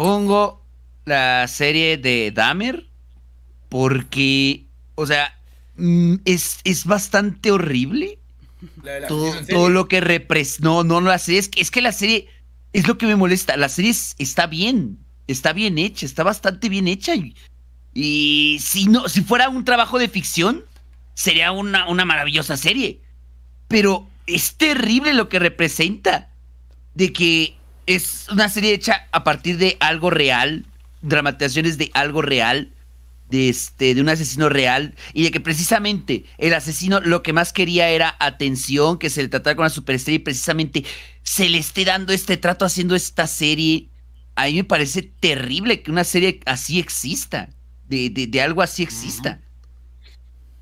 pongo la serie de Dahmer porque, o sea, mm, es, es bastante horrible. todo, lo que representa. No, no, la serie. Es que, es que la serie es lo que me molesta. La serie está bien. Está bien hecha. Está bastante bien hecha. Y, si, no, si fuera un trabajo de ficción, sería una, una maravillosa serie. Pero es terrible lo que representa. De que es una serie hecha a partir de algo real, dramatizaciones de algo real, de, este, de un asesino real, y de que precisamente el asesino lo que más quería era atención, que se le tratara con la superestrella, y precisamente se le esté dando este trato haciendo esta serie. A mí me parece terrible que una serie así exista, de, algo así exista.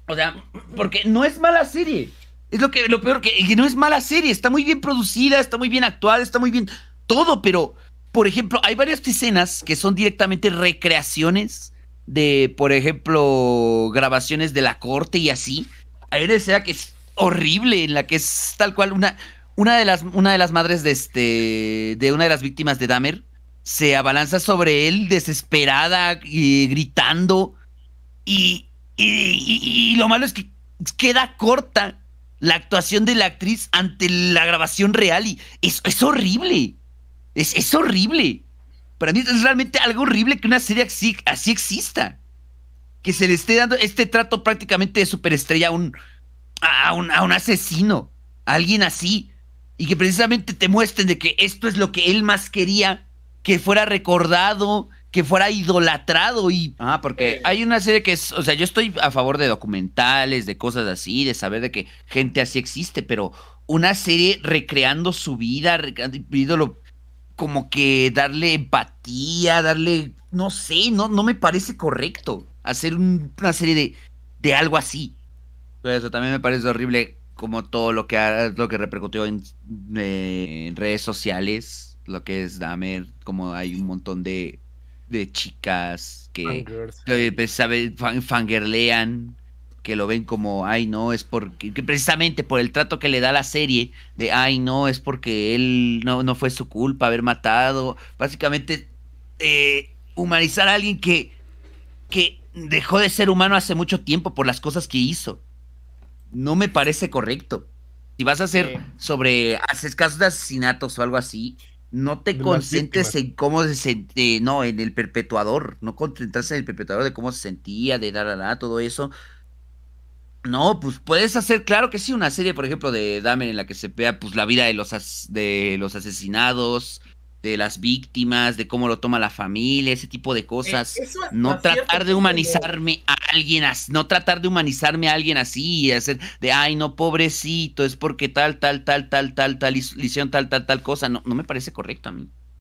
O sea, porque no es mala serie. Es lo que lo peor que no es mala serie, está muy bien producida, está muy bien actuada, está muy bien todo, pero por ejemplo, hay varias escenas que son directamente recreaciones de, por ejemplo, grabaciones de la corte y así. Hay una escena que es horrible, en la que es tal cual una, una, de, las, una de las madres de, este, de una de las víctimas de Dahmer se abalanza sobre él desesperada y gritando. Y, y, lo malo es que queda corta la actuación de la actriz ante la grabación real y es horrible. Es, horrible. Para mí es realmente algo horrible que una serie así, así exista. Que se le esté dando este trato prácticamente de superestrella a un, a a un asesino, a alguien así. Y que precisamente te muestren de que esto es lo que él más quería, que fuera recordado, que fuera idolatrado y ah porque eh, hay una serie que es o sea yo estoy a favor de documentales de cosas así de saber de que gente así existe pero una serie recreando su vida recreando, como que darle empatía, darle, no sé, no, no me parece correcto hacer una serie de, de algo así. eso también me parece horrible como todo lo que, lo que repercutió eh, en, redes sociales, lo que es Damer, como hay un montón de, de chicas que, que pues, que lo ven como, ay, no, es porque, precisamente por el trato que le da la serie, de, ay, no, es porque él no, fue su culpa haber matado, básicamente eh, humanizar a alguien que, que dejó de ser humano hace mucho tiempo por las cosas que hizo. No me parece correcto. Si vas a hacer sobre, haces casos de asesinatos o algo así, no te concentres en cómo se sentía, no, en el perpetuador, no concentrarse en el perpetuador de cómo se sentía, de nada, nada, todo eso, no, pues puedes hacer, claro que sí, una serie, por ejemplo, de Damen en la que se vea pues la vida de los, de los asesinados, de las víctimas, de cómo lo toma la familia, ese tipo de cosas. Eh, no tratar de humanizarme a alguien así, no tratar de humanizarme a alguien así hacer de, ay, no, pobrecito, es porque tal, tal, tal, tal, tal, tal, hicieron tal, tal, tal cosa. No, no me parece correcto a mí.